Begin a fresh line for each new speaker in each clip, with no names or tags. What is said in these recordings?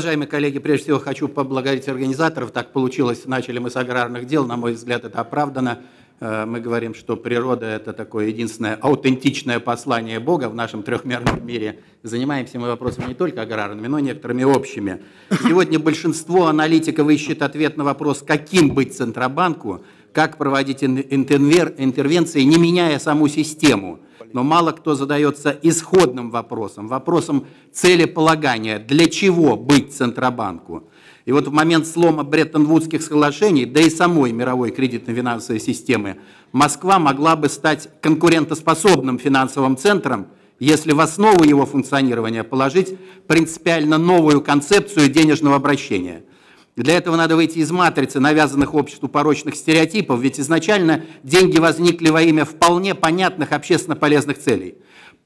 Уважаемые коллеги, прежде всего хочу поблагодарить организаторов. Так получилось, начали мы с аграрных дел, на мой взгляд, это оправдано. Э, мы говорим, что природа – это такое единственное аутентичное послание Бога в нашем трехмерном мире. Занимаемся мы вопросами не только аграрными, но и некоторыми общими. Сегодня большинство аналитиков ищет ответ на вопрос, каким быть Центробанку, как проводить интервенции, не меняя саму систему – но мало кто задается исходным вопросом, вопросом целеполагания, для чего быть Центробанку. И вот в момент слома Бреттон-Вудских соглашений, да и самой мировой кредитно-финансовой системы, Москва могла бы стать конкурентоспособным финансовым центром, если в основу его функционирования положить принципиально новую концепцию денежного обращения – для этого надо выйти из матрицы навязанных обществу порочных стереотипов, ведь изначально деньги возникли во имя вполне понятных общественно полезных целей.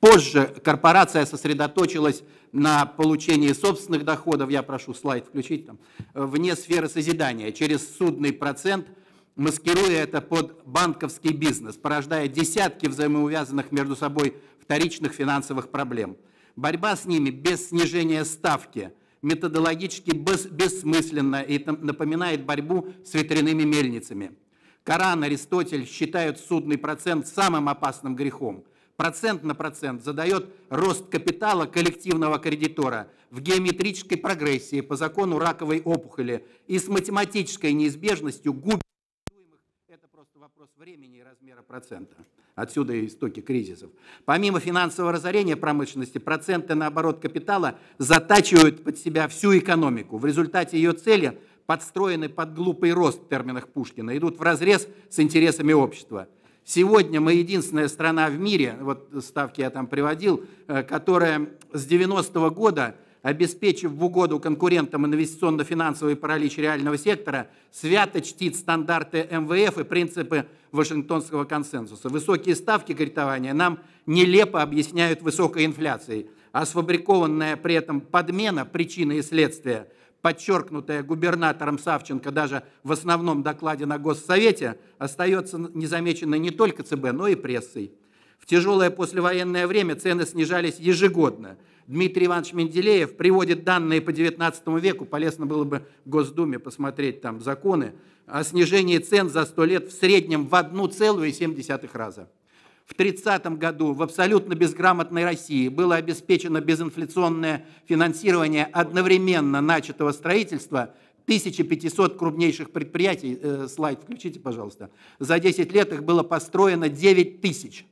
Позже корпорация сосредоточилась на получении собственных доходов, я прошу слайд включить, там, вне сферы созидания, через судный процент – маскируя это под банковский бизнес, порождая десятки взаимоувязанных между собой вторичных финансовых проблем. Борьба с ними без снижения ставки – методологически бессмысленно и напоминает борьбу с ветряными мельницами. Коран, Аристотель считают судный процент самым опасным грехом. Процент на процент задает рост капитала коллективного кредитора в геометрической прогрессии по закону раковой опухоли и с математической неизбежностью губит вопрос времени и размера процента. Отсюда и истоки кризисов. Помимо финансового разорения промышленности, проценты на оборот капитала затачивают под себя всю экономику. В результате ее цели, подстроены под глупый рост в терминах Пушкина, идут в разрез с интересами общества. Сегодня мы единственная страна в мире, вот ставки я там приводил, э, которая с 90-го года обеспечив в угоду конкурентам инвестиционно-финансовый паралич реального сектора, свято чтит стандарты МВФ и принципы Вашингтонского консенсуса. Высокие ставки кредитования нам нелепо объясняют высокой инфляцией, а сфабрикованная при этом подмена причины и следствия, подчеркнутая губернатором Савченко даже в основном докладе на Госсовете, остается незамеченной не только ЦБ, но и прессой. В тяжелое послевоенное время цены снижались ежегодно – Дмитрий Иванович Менделеев приводит данные по 19 веку, полезно было бы в Госдуме посмотреть там законы, о снижении цен за 100 лет в среднем в 1,7 раза. В 30 году в абсолютно безграмотной России было обеспечено безинфляционное финансирование одновременно начатого строительства 1500 крупнейших предприятий, э, слайд включите, пожалуйста, за 10 лет их было построено 9 тысяч.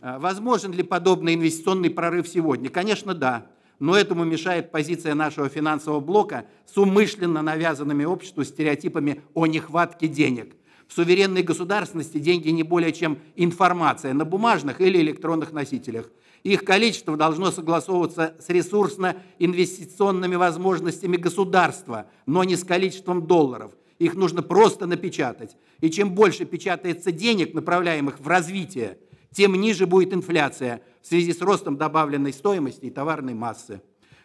Э, возможен ли подобный инвестиционный прорыв сегодня? Конечно, да. Но этому мешает позиция нашего финансового блока с умышленно навязанными обществу стереотипами о нехватке денег. В суверенной государственности деньги не более чем информация на бумажных или электронных носителях. Их количество должно согласовываться с ресурсно-инвестиционными возможностями государства, но не с количеством долларов. Их нужно просто напечатать. И чем больше печатается денег, направляемых в развитие, тем ниже будет инфляция в связи с ростом добавленной стоимости и товарной массы.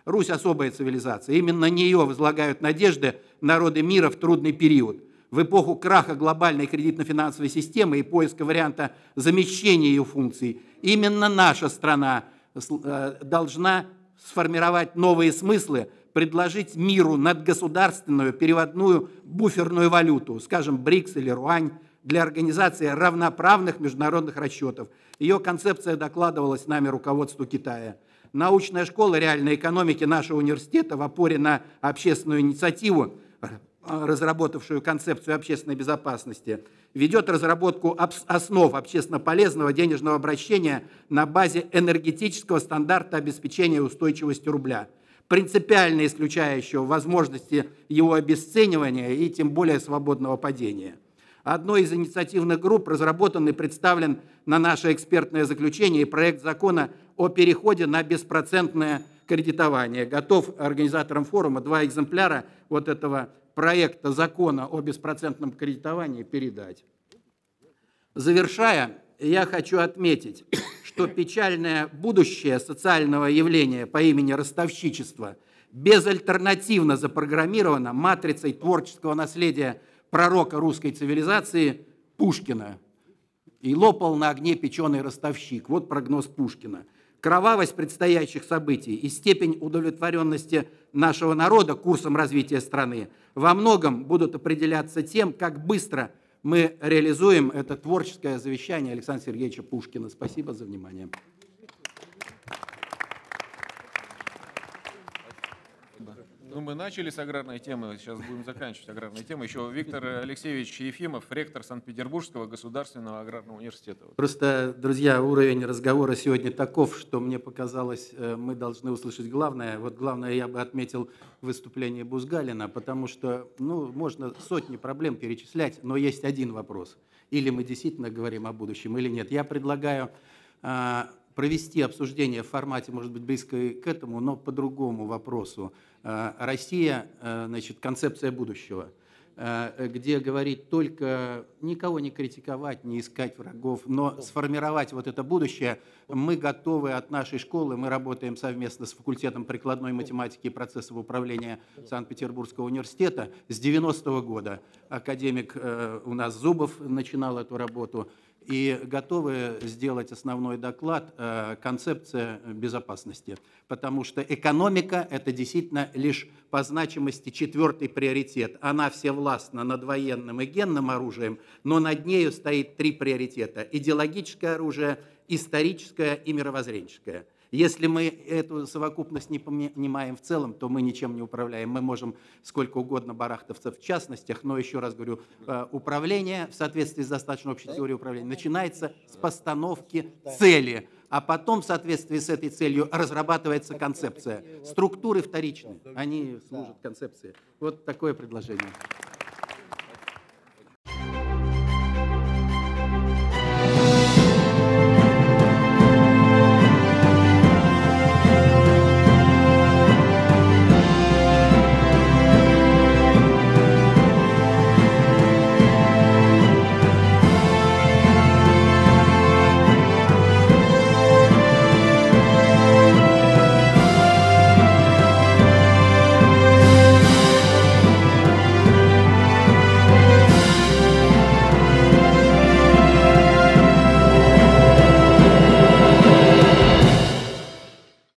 Русь – особая цивилизация. Именно нее возлагают надежды народы мира в трудный период. В эпоху краха глобальной кредитно-финансовой системы и поиска варианта замещения ее функций, именно наша страна э, должна сформировать новые смыслы, предложить миру надгосударственную переводную буферную валюту, скажем, БРИКС или Руань, для организации равноправных международных расчетов. Ее концепция докладывалась нами руководству Китая. Научная школа реальной экономики нашего университета в опоре на общественную инициативу, разработавшую концепцию общественной безопасности, ведет разработку основ общественно полезного денежного обращения на базе энергетического стандарта обеспечения устойчивости рубля принципиально исключающего возможности его обесценивания и тем более свободного падения одной из инициативных групп разработан и представлен на наше экспертное заключение проект закона о переходе на беспроцентное кредитование. Готов организаторам форума два экземпляра вот этого проекта закона о беспроцентном кредитовании передать. Завершая, я хочу отметить, что печальное будущее социального явления по имени ростовщичество безальтернативно запрограммировано матрицей творческого наследия – пророка русской цивилизации Пушкина. И лопал на огне печеный ростовщик. Вот прогноз Пушкина. Кровавость предстоящих событий и степень удовлетворенности нашего народа курсом развития страны во многом будут определяться тем, как быстро мы реализуем это творческое завещание Александра Сергеевича Пушкина. Спасибо за внимание. Ну, мы начали с аграрной темы, сейчас будем заканчивать аграрной темой. Еще Виктор Алексеевич Ефимов, ректор Санкт-Петербургского государственного аграрного университета. Просто, друзья, уровень разговора сегодня таков, что мне показалось, э, мы должны услышать главное. Вот главное я бы отметил выступление Бузгалина, потому что, ну, можно сотни проблем перечислять, но есть один вопрос. Или мы действительно говорим о будущем, или нет. Я предлагаю а, провести обсуждение в формате, может быть, близкой к этому, но по другому вопросу. Э, Россия, э, значит, концепция будущего э, где говорить только никого не критиковать, не искать врагов, но сформировать вот это будущее. Мы готовы от нашей школы, мы работаем совместно с факультетом прикладной математики и процессов управления Санкт-Петербургского университета с 90-го года. Академик у нас Зубов начинал эту работу и готовы сделать основной доклад э, «Концепция безопасности», потому что экономика – это действительно лишь по значимости четвертый приоритет. Она всевластна над военным и генным оружием, но над нею стоит три приоритета – идеологическое оружие, историческое и мировоззренческое – если мы эту совокупность не понимаем в целом, то мы ничем не управляем. Мы можем сколько угодно барахтаться в частностях, но еще раз говорю, э, управление в соответствии с достаточно общей теорией управления начинается с постановки цели, а потом в соответствии с этой целью разрабатывается концепция. Структуры вторичные, они служат концепции. Вот такое предложение.